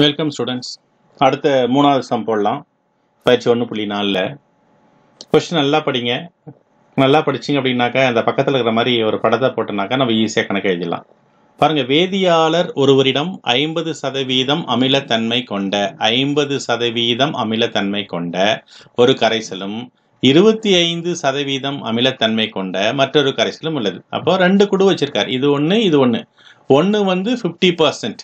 welcome students அடுத்த மூணாவது some போடலாம் பயிற்சி ஒன்று புள்ளி நாலில் கொஸ்டின் நல்லா படிங்க நல்லா படிச்சிங்க அப்படின்னாக்கா அந்த பக்கத்தில் இருக்கிற மாதிரி ஒரு படத்தை போட்டோம்னாக்கா நம்ம ஈஸியாக கணக்கு எழுதிடலாம் பாருங்கள் வேதியாளர் ஒருவரிடம் ஐம்பது சதவீதம் அமிலத்தன்மை கொண்ட ஐம்பது சதவீதம் அமிலத்தன்மை கொண்ட ஒரு கரைசலும் இருபத்தி ஐந்து சதவீதம் அமிலத்தன்மை கொண்ட மற்றொரு கரைசலும் உள்ளது அப்போ ரெண்டு குடு வச்சிருக்காரு இது ஒன்று இது ஒன்று ஒன்று வந்து ஃபிஃப்டி பர்சன்ட்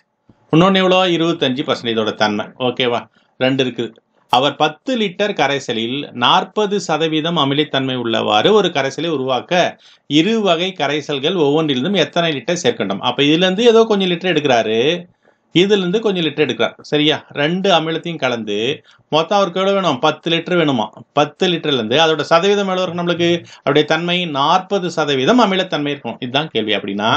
இன்னொன்று எவ்வளோ இருபத்தஞ்சு பர்சன்டேஜோட தன்மை ஓகேவா ரெண்டு இருக்குது அவர் பத்து லிட்டர் கரைசலில் நாற்பது சதவீதம் அமிலித்தன்மை உள்ளவாறு ஒரு கரைசலை உருவாக்க இரு வகை கரைசல்கள் ஒவ்வொன்றிலிருந்தும் எத்தனை லிட்டர் சேர்க்கணும் அப்போ இதுலேருந்து ஏதோ கொஞ்சம் லிட்டர் எடுக்கிறாரு இதுலேருந்து கொஞ்சம் லிட்டர் எடுக்கிறார் சரியா ரெண்டு அமிலத்தையும் கலந்து மொத்தம் அவருக்கு எவ்வளோ வேணும் பத்து லிட்டர் வேணுமா பத்து லிட்டர்லேருந்து அதோட சதவீதம் எவ்வளோ இருக்கும் நம்மளுக்கு அவருடைய தன்மை நாற்பது சதவீதம் அமிலத்தன்மை இருக்கணும் இதுதான் கேள்வி அப்படின்னா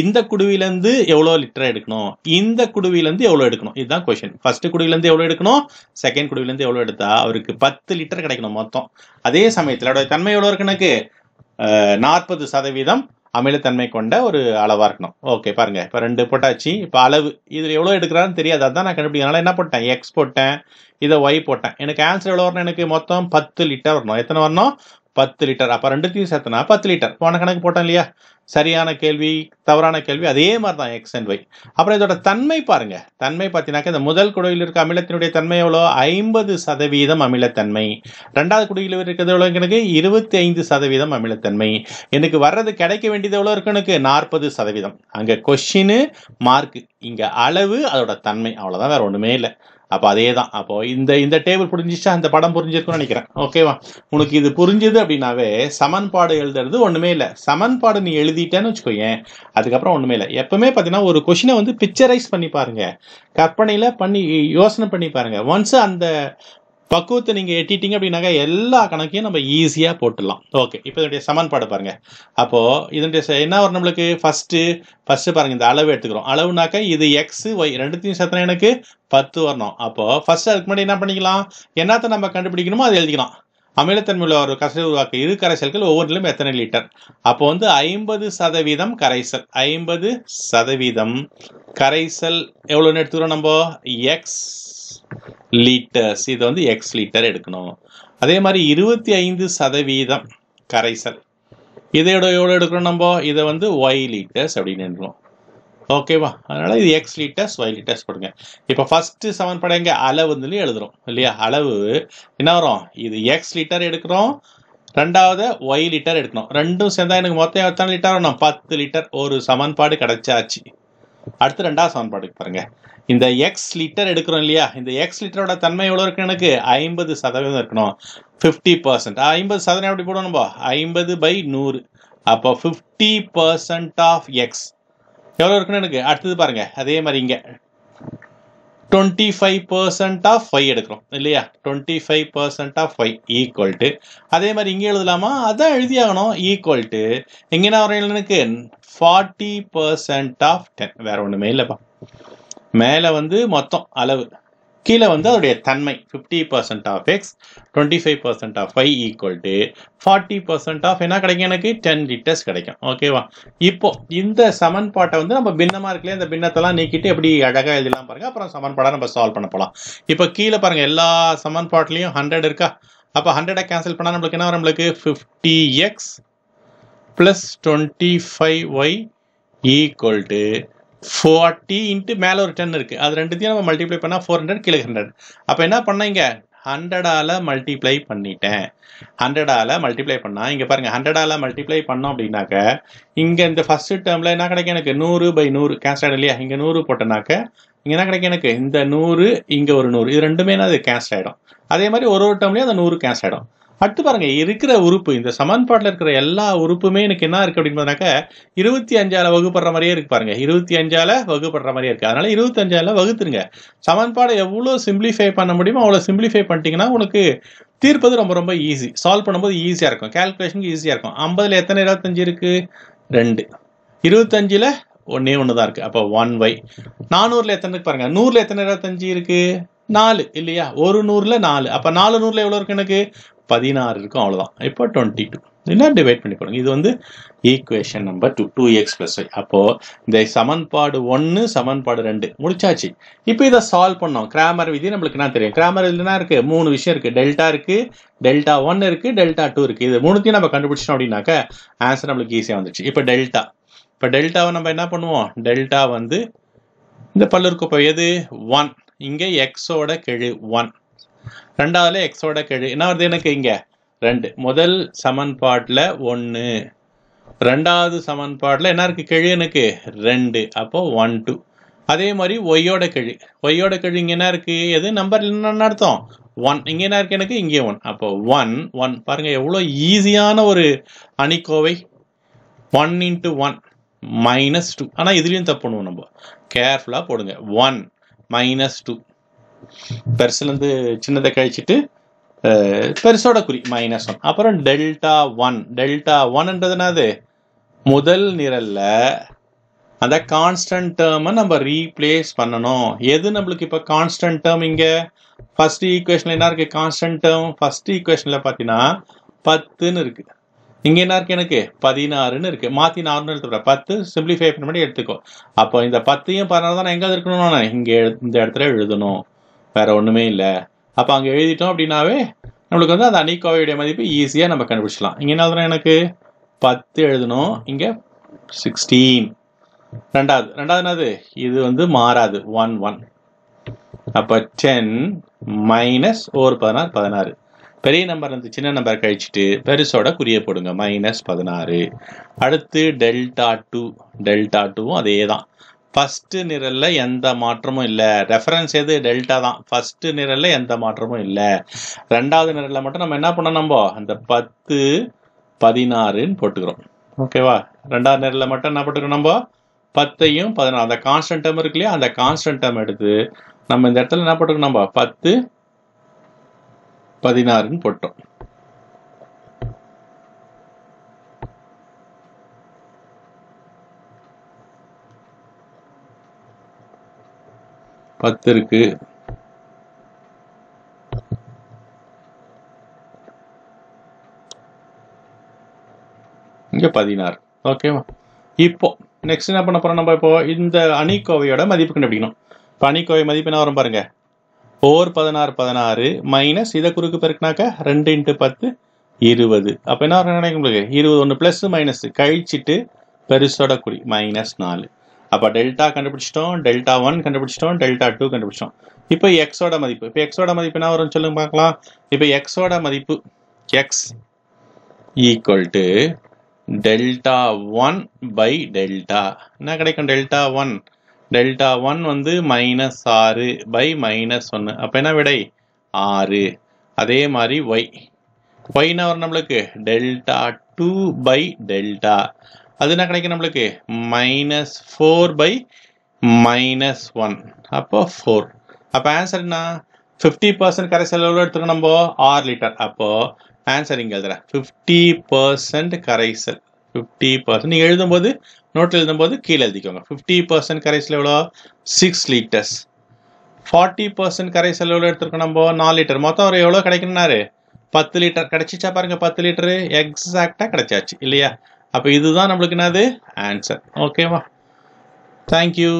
இந்த குடுவிலேருந்து எவ்வளோ லிட்டர் எடுக்கணும் இந்த குடுவிலேருந்து எவ்வளோ எடுக்கணும் இதுதான் கொஷின் ஃபர்ஸ்ட் குடுவிலேருந்து எவ்வளோ எடுக்கணும் செகண்ட் குடுவிலேருந்து எவ்வளோ எடுத்தா அவருக்கு பத்து லிட்டர் கிடைக்கணும் மொத்தம் அதே சமயத்தில் அவருடைய தன்மை எவ்வளோ இருக்கு நாற்பது சதவீதம் அமிலத்தன்மை கொண்ட ஒரு அளவாக இருக்கணும் ஓகே பாருங்க இப்போ ரெண்டு போட்டாச்சு இப்போ அளவு இதில் எவ்வளோ எடுக்கிறான்னு தெரியாது அதான் நான் கண்டுபிடிக்கிறனால என்ன போட்டேன் எக்ஸ் போட்டேன் இதை ஒய் போட்டேன் எனக்கு ஆன்சர் எவ்வளோ வரணும் எனக்கு மொத்தம் பத்து லிட்டர் வரணும் எத்தனை வரணும் பத்து லிட்டர் அப்போ ரெண்டுத்தையும் சேர்த்தனா பத்து லிட்டர் போன கணக்கு போட்டோம் இல்லையா சரியான கேள்வி தவறான கேள்வி அதே மாதிரி தான் எக்ஸ் அண்ட் ஒய் அப்புறம் இதோட தன்மை பாருங்கள் தன்மை பார்த்தீங்கன்னாக்கா இந்த முதல் குடையில் இருக்க அமிலத்தினுடைய தன்மை எவ்வளோ ஐம்பது சதவீதம் அமிலத்தன்மை ரெண்டாவது குடியில் இருக்கிறது எவ்வளோ எனக்கு இருபத்தி ஐந்து சதவீதம் அமிலத்தன்மை எனக்கு வர்றது கிடைக்க வேண்டியது எவ்வளோ இருக்கு எனக்கு நாற்பது சதவீதம் அங்கே கொஷின் மார்க்கு இங்கே அளவு அதோட தன்மை அவ்வளோதான் வேறு ஒன்றுமே இல்லை அப்போ அதே தான் அப்போ இந்த இந்த டேபிள் புரிஞ்சிச்சா அந்த படம் புரிஞ்சிருக்கும்னு நினைக்கிறேன் ஓகேவா உனக்கு இது புரிஞ்சுது அப்படின்னாவே சமன்பாடு எழுதுறது ஒன்றுமே இல்லை சமன்பாடு நீ எழுதிட்டேன்னு வச்சுக்கோயேன் அதுக்கப்புறம் ஒன்றுமே இல்லை எப்பவுமே பார்த்தீங்கன்னா ஒரு கொஷினை வந்து பிக்சரைஸ் பண்ணி பாருங்க கற்பனையில் பண்ணி யோசனை பண்ணி பாருங்க ஒன்ஸ் அந்த பக்குவத்தை நீங்கள் எட்டிட்டீங்க அப்படின்னாக்கா எல்லா கணக்கையும் நம்ம ஈஸியாக போட்டுடலாம் ஓகே இப்போ இதனுடைய சமன்பாடு பாருங்கள் அப்போது இதனுடைய என்ன வரும் நம்மளுக்கு ஃபஸ்ட்டு ஃபஸ்ட்டு பாருங்கள் இந்த அளவு எடுத்துக்கிறோம் அளவுனாக்கா இது எக்ஸ் ஒய் ரெண்டுத்தையும் சேர்த்தனா எனக்கு பத்து வரணும் அப்போது ஃபஸ்ட்டு அதுக்கு முன்னாடி என்ன பண்ணிக்கலாம் என்னத்தை நம்ம கண்டுபிடிக்கணுமோ அதை எழுதிக்கலாம் அமிலத்தன்மையில் ஒரு கரைசல் உருவாக்க இரு கரைசல்கள் ஒவ்வொன்றிலும் எத்தனை லிட்டர் அப்போ வந்து ஐம்பது சதவீதம் கரைசல் ஐம்பது சதவீதம் கரைசல் எவ்வளோன்னு எடுத்துக்கிறோம் நம்ம எக்ஸ் லீட்டர்ஸ் இதை வந்து எக்ஸ் லீட்டர் எடுக்கணும் அதே மாதிரி இருபத்தி ஐந்து சதவீதம் கரைசல் இதையோட எவ்வளோ எடுக்கிறோம் நம்ம இதை வந்து ஒய் லீட்டர்ஸ் அப்படின்னு எடுக்கணும் ஓகேவா அதனால் இது எக்ஸ் லீட்டர்ஸ் ஒய் லீட்டர்ஸ் போடுங்க இப்போ ஃபஸ்ட்டு சமன்பாடு எங்கே அளவுன்னு எழுதுகிறோம் இல்லையா அளவு என்ன வரும் இது எக்ஸ் லிட்டர் எடுக்கிறோம் ரெண்டாவது ஒய் லிட்டர் எடுக்கணும் ரெண்டும் சேர்ந்தா எனக்கு மொத்தம் எத்தனை லிட்டர் வரணும் பத்து லிட்டர் ஒரு சமன்பாடு கிடச்சாச்சு அடுத்து ரெண்டாவது சமன்பாட்டுக்கு பாருங்க இந்த எக்ஸ் லிட்டர் எடுக்கிறோம் இல்லையா இந்த எக்ஸ் லிட்டரோட தன்மை எவ்வளோ இருக்கு எனக்கு ஐம்பது சதவீதம் இருக்கணும் ஃபிஃப்டி பர்சன்ட் ஐம்பது சதவீதம் எப்படி போடணும்பா ஐம்பது பை நூறு அப்போ ஃபிஃப்டி பர்சன்ட் ஆஃப் எக்ஸ் எவ்வளோ இருக்குன்னு எனக்கு அடுத்தது பாருங்க அதே மாதிரி இங்கே twenty five percent of five எடுக்கிறோம் இல்லையா twenty five percent of five equal to அதே மாதிரி இங்கே எழுதலாமா அதான் எழுதியாகணும் ஈக்குவல் டு இங்கே என்ன வரும் எனக்கு ஃபார்ட்டி பர்சன்ட் ஆஃப் டென் வேறு ஒன்றுமே இல்லைப்பா மேலே வந்து மொத்தம் அளவு கீழே வந்து அதோடைய தன்மை fifty percent of X twenty five percent of five equal to forty percent of என்ன கிடைக்கும் எனக்கு டென் லிட்டர்ஸ் கிடைக்கும் ஓகேவா இப்போ இந்த சமன்பாட்டை வந்து நம்ம பின்னமாக இருக்கலையே இந்த பின்னத்தெல்லாம் நீக்கிட்டு எப்படி அழகாக எழுதிலாம் பாருங்கள் அப்புறம் சமன்பாடாக நம்ம சால்வ் பண்ண போகலாம் இப்போ கீழே பாருங்கள் எல்லா சமன்பாட்லேயும் ஹண்ட்ரட் இருக்கா அப்போ ஹண்ட்ரடை கேன்சல் பண்ணால் நம்மளுக்கு என்ன வரும் நம்மளுக்கு fifty X plus twenty five Y equal to forty into மேலே ஒரு டென் இருக்குது அது ரெண்டுத்தையும் நம்ம மல்டிப்ளை பண்ணால் ஃபோர் ஹண்ட்ரட் கிலோ ஹண்ட்ரட் அப்போ என்ன பண்ணால் இங்கே ஹண்ட்ரடால் மல்டிப்ளை பண்ணிட்டேன் ஹண்ட்ரடால் மல்டிப்ளை பண்ணால் இங்கே பாருங்கள் ஹண்ட்ரடால் மல்டிப்ளை பண்ணோம் அப்படின்னாக்க இங்கே இந்த ஃபஸ்ட்டு டேர்மில் என்ன கிடைக்கும் எனக்கு நூறு பை நூறு கேன்சல் ஆகிடும் இல்லையா இங்கே நூறு போட்டனாக்க இங்கே என்ன கிடைக்கும் எனக்கு இந்த நூறு இங்கே ஒரு நூறு இது ரெண்டுமே அது கேன்சல் ஆகிடும் அதே மாதிரி ஒரு ஒரு டேர்ம்லேயும் அந்த நூறு கேன்சல் ஆகிடும் அடுத்து பாருங்க இருக்கிற உறுப்பு இந்த சமன்பாட்டில் இருக்கிற எல்லா உறுப்புமே எனக்கு என்ன இருக்கு அப்படின்னு பார்த்தீங்கன்னாக்க இருபத்தி அஞ்சால வகுப்படுற மாதிரியே இருக்கு பாருங்க இருபத்தி அஞ்சால வகுப்படுற மாதிரியே இருக்கு அதனால இருபத்தி அஞ்சால வகுத்துருங்க சமன்பாடை எவ்வளோ சிம்பிளிஃபை பண்ண முடியுமோ அவ்வளோ சிம்பிளிஃபை பண்ணிட்டீங்கன்னா உனக்கு தீர்ப்பது ரொம்ப ரொம்ப ஈஸி சால்வ் பண்ணும்போது ஈஸியாக இருக்கும் கேல்குலேஷனுக்கு ஈஸியாக இருக்கும் ஐம்பதுல எத்தனை இருபத்தஞ்சு இருக்கு ரெண்டு இருபத்தஞ்சில் ஒன்றே ஒன்று தான் இருக்குது அப்போ ஒன் வை நானூறில் எத்தனை இருக்கு பாருங்கள் நூறில் எத்தனை இருபத்தஞ்சு இருக்கு நாலு இல்லையா ஒரு நூறில் நாலு அப்போ நாலு நூறில் எவ்வளோ இருக்கு எனக்கு பதினாறு இருக்கும் அவ்வளோதான் இப்போ டுவெண்ட்டி டூ இல்லை டிவைட் பண்ணி போடுங்க இது வந்து equation number two two X plus Y அப்போது இந்த சமன்பாடு ஒன்று சமன்பாடு ரெண்டு முடிச்சாச்சு இப்போ இதை சால்வ் பண்ணோம் கிராமர் விதி நம்மளுக்கு என்ன தெரியும் கிராமர் இல்லைனா இருக்குது மூணு விஷயம் இருக்குது டெல்டா இருக்குது டெல்டா ஒன் இருக்குது டெல்டா டூ இருக்குது இது மூணுத்தையும் நம்ம கண்டுபிடிச்சோம் அப்படின்னாக்கா ஆன்சர் நம்மளுக்கு ஈஸியாக வந்துச்சு இப்போ டெல்டா இப்போ டெல்டாவை நம்ம என்ன பண்ணுவோம் டெல்டா வந்து இந்த பல்லுறுக்கோப்பை எது ஒன் இங்கே எக்ஸோட கெழு ஒன் ரெண்டாவதுல எக்ஸோட கெழு என்ன வருது எனக்கு இங்க ரெண்டு முதல் சமன்பாட்டில் ஒன்று ரெண்டாவது சமன்பாட்டில் என்ன இருக்குது கெழு எனக்கு ரெண்டு அப்போ ஒன் டூ அதே மாதிரி ஒய்யோட கெழு ஒய்யோட கெழு இங்கே என்ன இருக்குது எது நம்பர் என்ன அர்த்தம் ஒன் இங்கே என்ன இருக்குது எனக்கு இங்கே ஒன் அப்போ ஒன் ஒன் பாருங்கள் எவ்வளோ ஈஸியான ஒரு அணிக்கோவை one into one minus two ஆனால் இதுலேயும் தப்புணும் நம்ம கேர்ஃபுல்லாக போடுங்க ஒன் மைனஸ் டூ பெருசுலேருந்து சின்னதை கழிச்சிட்டு பெருசோட குறி மைனஸ் ஒன் அப்புறம் டெல்டா ஒன் டெல்டா ஒன்ன்றதுனாது முதல் நிரலில் அந்த கான்ஸ்டன்ட் டேர்மை நம்ம ரீப்ளேஸ் பண்ணணும் எது நம்மளுக்கு இப்போ கான்ஸ்டன்ட் டேர்ம் இங்கே ஃபர்ஸ்ட் ஈக்குவேஷனில் என்ன இருக்குது கான்ஸ்டன்ட் டேர்ம் ஃபர்ஸ்ட் ஈக்குவேஷனில் பார்த்தீங்கன்னா பத்துன்னு இருக்குது இங்கே என்ன இருக்குது எனக்கு பதினாறுன்னு இருக்குது மாற்றி நார்மல் எடுத்துக்கிற பத்து சிம்பிளிஃபை பண்ண எடுத்துக்கோ அப்போ இந்த பத்தையும் பதினாறு தான் எங்கே இருக்கணும் நான் இங்கே இந்த இடத்துல எழுதணும் வேற ஒன்றுமே இல்லை அப்போ அங்கே எழுதிட்டோம் அப்படின்னாவே நம்மளுக்கு வந்து அந்த அணிக்கோவையுடைய மதிப்பு ஈஸியாக நம்ம கண்டுபிடிச்சலாம் இங்கே என்ன எனக்கு பத்து எழுதணும் இங்கே சிக்ஸ்டீன் ரெண்டாவது ரெண்டாவது என்னது இது வந்து மாறாது ஒன் ஒன் அப்போ டென் மைனஸ் ஓர் பதினாறு பதினாறு பெரிய நம்பர் இருந்து சின்ன நம்பர் கழிச்சிட்டு பெருசோட குறிய போடுங்க மைனஸ் பதினாறு அடுத்து டெல்டா டூ டெல்டா டூவும் அதே தான் ஃபஸ்ட்டு நிரல்ல எந்த மாற்றமும் இல்லை ரெஃபரன்ஸ் எது டெல்டா தான் ஃபர்ஸ்ட் நிரல்ல எந்த மாற்றமும் இல்லை ரெண்டாவது நிரலில் மட்டும் நம்ம என்ன பண்ண நம்ம அந்த பத்து பதினாறுன்னு போட்டுக்கிறோம் ஓகேவா ரெண்டாவது நிரலில் மட்டும் என்ன போட்டுக்கிறோம் நம்ம பத்தையும் பதினாறு அந்த கான்ஸ்டன்ட் டேம் இருக்கு இல்லையா அந்த கான்ஸ்டன்ட் டேம் எடுத்து நம்ம இந்த இடத்துல என்ன போட்டுக்கணும் நம்ம பத்து பதினாறுன்னு போட்டோம் பத்து இருக்கு இங்கே பதினாறு ஓகேவா இப்போ நெக்ஸ்ட் என்ன பண்ண போறோம் நம்ம இப்போ இந்த அணிக்கோவையோட மதிப்பு கண்டுபிடிக்கணும் இப்போ அணிக்கோவை மதிப்பு என்ன வரும் பாருங்க ஓர் பதினாறு பதினாறு மைனஸ் இதை குறுக்கு பெருக்கினாக்க ரெண்டு இன்ட்டு பத்து இருபது அப்போ என்ன வரும் நினைக்க உங்களுக்கு இருபது ஒன்று ப்ளஸ் மைனஸ் கழிச்சிட்டு பெருசோட குடி மைனஸ் நாலு அப்போ டெல்டா கண்டுபிடிச்சிட்டோம் டெல்டா ஒன் கண்டுபிடிச்சிட்டோம் டெல்டா டூ கண்டுபிடிச்சிட்டோம் இப்போ எக்ஸோட மதிப்பு இப்போ எக்ஸோட மதிப்பு என்ன வரும்னு சொல்லுங்க பார்க்கலாம் இப்போ எக்ஸோட மதிப்பு X equal to delta one by delta என்ன கிடைக்கும் டெல்டா ஒன் டெல்டா ஒன் வந்து மைனஸ் ஆறு பை மைனஸ் ஒன்று அப்போ என்ன விடை ஆறு அதே மாதிரி ஒய் ஒய்னா வரும் நம்மளுக்கு டெல்டா டூ பை டெல்டா அது என்ன கிடைக்கும் நம்மளுக்கு minus four by minus one அப்போ ஃபோர் அப்போ ஆன்சர் என்ன ஃபிஃப்டி பர்சன்ட் கரைசல் எவ்வளோ எடுத்துக்கணும் நம்ம ஆறு லிட்டர் அப்போது ஆன்சர் இங்கே எழுதுகிறேன் ஃபிஃப்டி பர்சன்ட் கரைசல் ஃபிஃப்டி பர்சன்ட் நீங்கள் எழுதும்போது நோட்டில் எழுதும்போது கீழே எழுதிக்கோங்க ஃபிஃப்டி பர்சன்ட் கரைசல் எவ்வளோ சிக்ஸ் லிட்டர்ஸ் ஃபார்ட்டி பர்சன்ட் கரைசல் எவ்வளோ எடுத்துருக்கோம் நம்ம நாலு லிட்டர் மொத்தம் ஒரு எவ்வளோ கிடைக்கணும்னாரு பத்து லிட்டர் கிடைச்சிச்சா பாருங்கள் பத்து லிட்டரு எக்ஸாக்டாக கிடைச்சாச்சு இல்லையா அப்போ இதுதான் நம்மளுக்கு என்னது ஆன்சர் ஓகேவா தேங்க்யூ